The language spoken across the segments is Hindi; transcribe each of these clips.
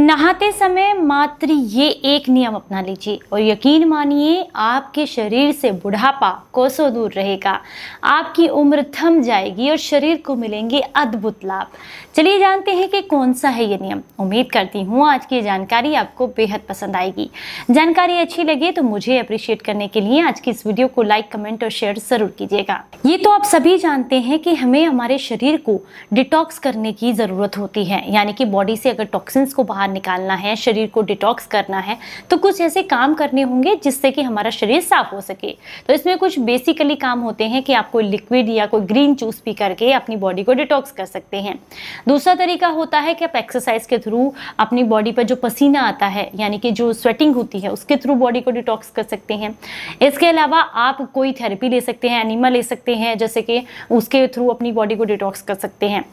नहाते समय मात्र ये एक नियम अपना लीजिए और यकीन मानिए आपके शरीर से बुढ़ापा कोसों दूर रहेगा आपकी उम्र थम जाएगी और शरीर को मिलेंगे अद्भुत लाभ चलिए जानते हैं कि कौन सा है ये नियम उम्मीद करती हूँ आज की जानकारी आपको बेहद पसंद आएगी जानकारी अच्छी लगे तो मुझे अप्रिशिएट करने के लिए आज की इस वीडियो को लाइक कमेंट और शेयर ज़रूर कीजिएगा ये तो आप सभी जानते हैं कि हमें हमारे शरीर को डिटॉक्स करने की ज़रूरत होती है यानी कि बॉडी से अगर टॉक्सिन्स को बाहर बाहर निकालना है शरीर को डिटॉक्स करना है तो कुछ ऐसे काम करने होंगे जिससे कि हमारा शरीर साफ हो सके तो इसमें कुछ बेसिकली काम होते हैं कि आप कोई लिक्विड या कोई ग्रीन जूस पी करके अपनी बॉडी को डिटॉक्स कर सकते हैं दूसरा तरीका होता है कि आप एक्सरसाइज के थ्रू अपनी बॉडी पर जो पसीना आता है यानी कि जो स्वेटिंग होती है उसके थ्रू बॉडी को डिटॉक्स कर सकते हैं इसके अलावा आप कोई थेरेपी ले सकते हैं एनिमा ले सकते हैं जैसे कि उसके थ्रू अपनी बॉडी को डिटॉक्स कर सकते हैं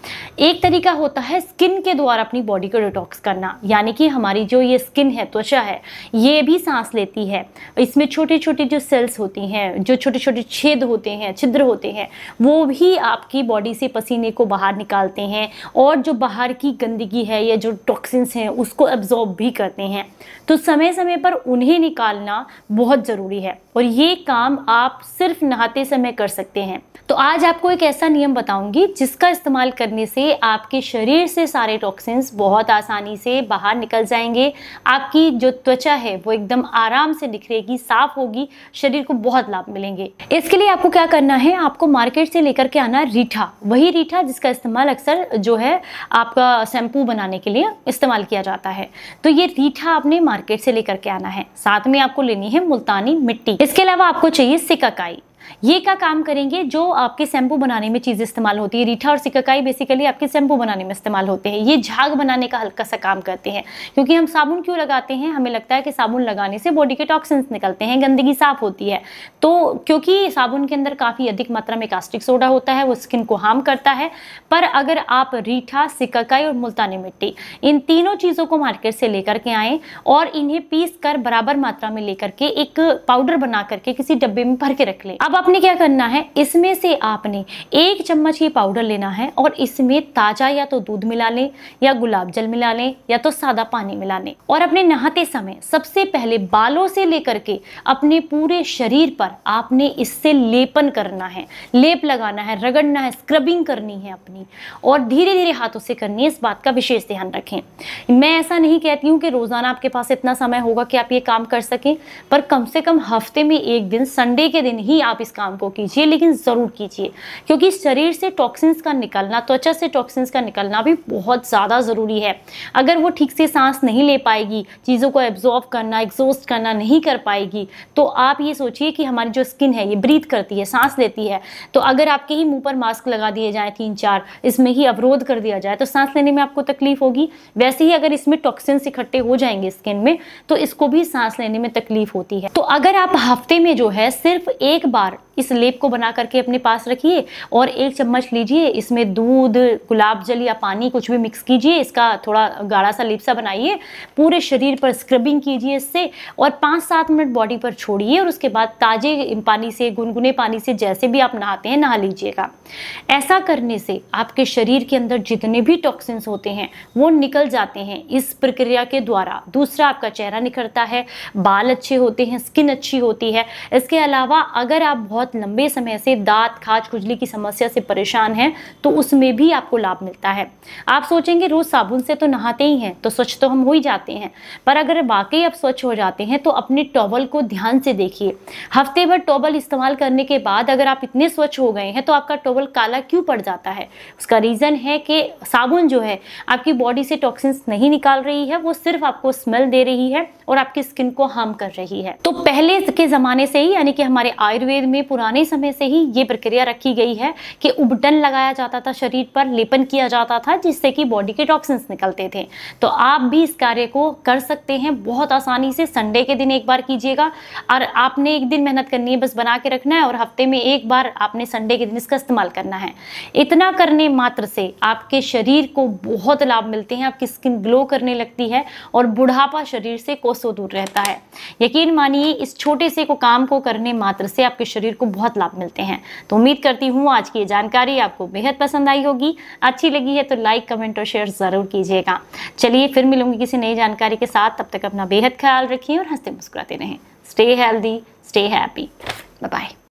एक तरीका होता है स्किन के द्वारा अपनी बॉडी को डिटॉक्स करना यानी कि हमारी जो ये स्किन है त्वचा है ये भी सांस लेती है इसमें छोटी छोटी जो सेल्स होती हैं जो छोटे छोटे छेद होते हैं छिद्र होते हैं वो भी आपकी बॉडी से पसीने को बाहर निकालते हैं और जो बाहर की गंदगी है या जो टॉक्सिन्स हैं उसको एब्जॉर्ब भी करते हैं तो समय समय पर उन्हें निकालना बहुत ज़रूरी है और ये काम आप सिर्फ नहाते समय कर सकते हैं तो आज आपको एक ऐसा नियम बताऊंगी जिसका इस्तेमाल करने से आपके शरीर से सारे टॉक्सिन्स बहुत आसानी से बाहर निकल जाएंगे आपकी जो त्वचा है वो एकदम आराम से निखरेगी साफ होगी शरीर को बहुत लाभ मिलेंगे इसके लिए आपको क्या करना है आपको मार्केट से लेकर के आना रीठा वही रीठा जिसका इस्तेमाल अक्सर जो है आपका शैम्पू बनाने के लिए इस्तेमाल किया जाता है तो ये रीठा आपने मार्केट से लेकर के आना है साथ में आपको लेनी है मुल्तानी मिट्टी इसके अलावा आपको चाहिए सिकाकाई ये क्या काम करेंगे जो आपके शैम्पू बनाने में चीज़ इस्तेमाल होती है रीठा और सिकाकाई बेसिकली आपके शैम्पू बनाने में इस्तेमाल होते हैं ये झाग बनाने का हल्का सा काम करते हैं क्योंकि हम साबुन क्यों लगाते हैं हमें लगता है कि साबुन लगाने से बॉडी के टॉक्सिन्स निकलते हैं गंदगी साफ होती है तो क्योंकि साबुन के अंदर काफ़ी अधिक मात्रा में कास्टिक सोडा होता है वो स्किन को हार्म करता है पर अगर आप रीठा सिकाकाई और मुल्तानी मिट्टी इन तीनों चीज़ों को मार्केट से लेकर के आएँ और इन्हें पीस कर बराबर मात्रा में लेकर के एक पाउडर बना करके किसी डब्बे में भर के रख लें अब आपने क्या करना है इसमें से आपने एक चम्मच ये पाउडर लेना है और इसमें ताज़ा या तो दूध मिला लें या गुलाब जल मिला लें या तो सादा पानी मिला लें और अपने नहाते समय सबसे पहले बालों से लेकर के अपने पूरे शरीर पर आपने इससे लेपन करना है लेप लगाना है रगड़ना है स्क्रबिंग करनी है अपनी और धीरे धीरे हाथों से करनी है इस बात का विशेष ध्यान रखें मैं ऐसा नहीं कहती हूँ कि रोज़ाना आपके पास इतना समय होगा कि आप ये काम कर सकें पर कम से कम हफ्ते में एक दिन संडे के दिन ही आप इस काम को कीजिए लेकिन ज़रूर कीजिए क्योंकि शरीर से टॉक्सिन्स का निकलना त्वचा से टॉक्सिन्स का निकलना भी बहुत ज़्यादा ज़रूरी है अगर वो ठीक से सांस नहीं ले पाएगी चीज़ों को एब्जॉर्व करना एग्जॉस्ट करना नहीं कर पाएगी तो आप ये सोचिए कि हमारी जो स्किन है ये ब्रीथ करती है सांस लेती है तो अगर आपके ही मुंह पर मास्क लगा दिए जाए तीन चार इसमें ही अवरोध कर दिया जाए तो सांस लेने में आपको तकलीफ होगी वैसे ही अगर इसमें टॉक्सिन्स इकट्ठे हो जाएंगे स्किन में तो इसको भी सांस लेने में तकलीफ होती है तो अगर आप हफ्ते में जो है सिर्फ एक बार इस लेप को बना करके अपने पास रखिए और एक चम्मच लीजिए इसमें दूध गुलाब जल या पानी कुछ भी मिक्स कीजिए इसका थोड़ा गाढ़ा सा लेपसा बनाइए पूरे शरीर पर स्क्रबिंग कीजिए इससे और पाँच सात मिनट बॉडी पर छोड़िए और उसके बाद ताज़े पानी से गुनगुने पानी से जैसे भी आप नहाते हैं नहा लीजिएगा ऐसा करने से आपके शरीर के अंदर जितने भी टॉक्सिन्स होते हैं वो निकल जाते हैं इस प्रक्रिया के द्वारा दूसरा आपका चेहरा निखरता है बाल अच्छे होते हैं स्किन अच्छी होती है इसके अलावा अगर आप आप बहुत लंबे समय से दांत खाज खुजली की समस्या से परेशान हैं तो उसमें भी आपको लाभ मिलता है आप सोचेंगे रोज़ साबुन से तो नहाते ही हैं तो स्वच्छ तो हम हो ही जाते हैं पर अगर वाकई आप स्वच्छ हो जाते हैं तो अपने टॉवल को ध्यान से देखिए हफ्ते भर टॉवल इस्तेमाल करने के बाद अगर आप इतने स्वच्छ हो गए हैं तो आपका टॉवल काला क्यों पड़ जाता है उसका रीज़न है कि साबुन जो है आपकी बॉडी से टॉक्सिन्स नहीं निकाल रही है वो सिर्फ आपको स्मेल दे रही है और आपकी स्किन को हार्म कर रही है तो पहले के ज़माने से ही यानी कि हमारे आयुर्वेद आयुर्वेद में पुराने समय से ही ये प्रक्रिया रखी गई है कि उबटन लगाया जाता था शरीर पर लेपन किया जाता था जिससे कि बॉडी के टॉक्सिन्स निकलते थे तो आप भी इस कार्य को कर सकते हैं बहुत आसानी से संडे के दिन एक बार कीजिएगा और आपने एक दिन मेहनत करनी है बस बना के रखना है और हफ्ते में एक बार आपने संडे के दिन इसका इस्तेमाल करना है इतना करने मात्र से आपके शरीर को बहुत लाभ मिलते हैं आपकी स्किन ग्लो करने लगती है और बुढ़ापा शरीर से कोसों दूर रहता है यकीन मानिए इस छोटे से को काम को करने मात्र से आपके शरीर को बहुत लाभ मिलते हैं तो उम्मीद करती हूँ आज की ये जानकारी आपको बेहद पसंद आई होगी अच्छी लगी है तो लाइक कमेंट और शेयर ज़रूर कीजिएगा चलिए फिर मिलूंगी किसी नई जानकारी के साथ तब तक अपना बेहद ख्याल रखिए और हंसते मुस्कुराते रहें stay healthy stay happy bye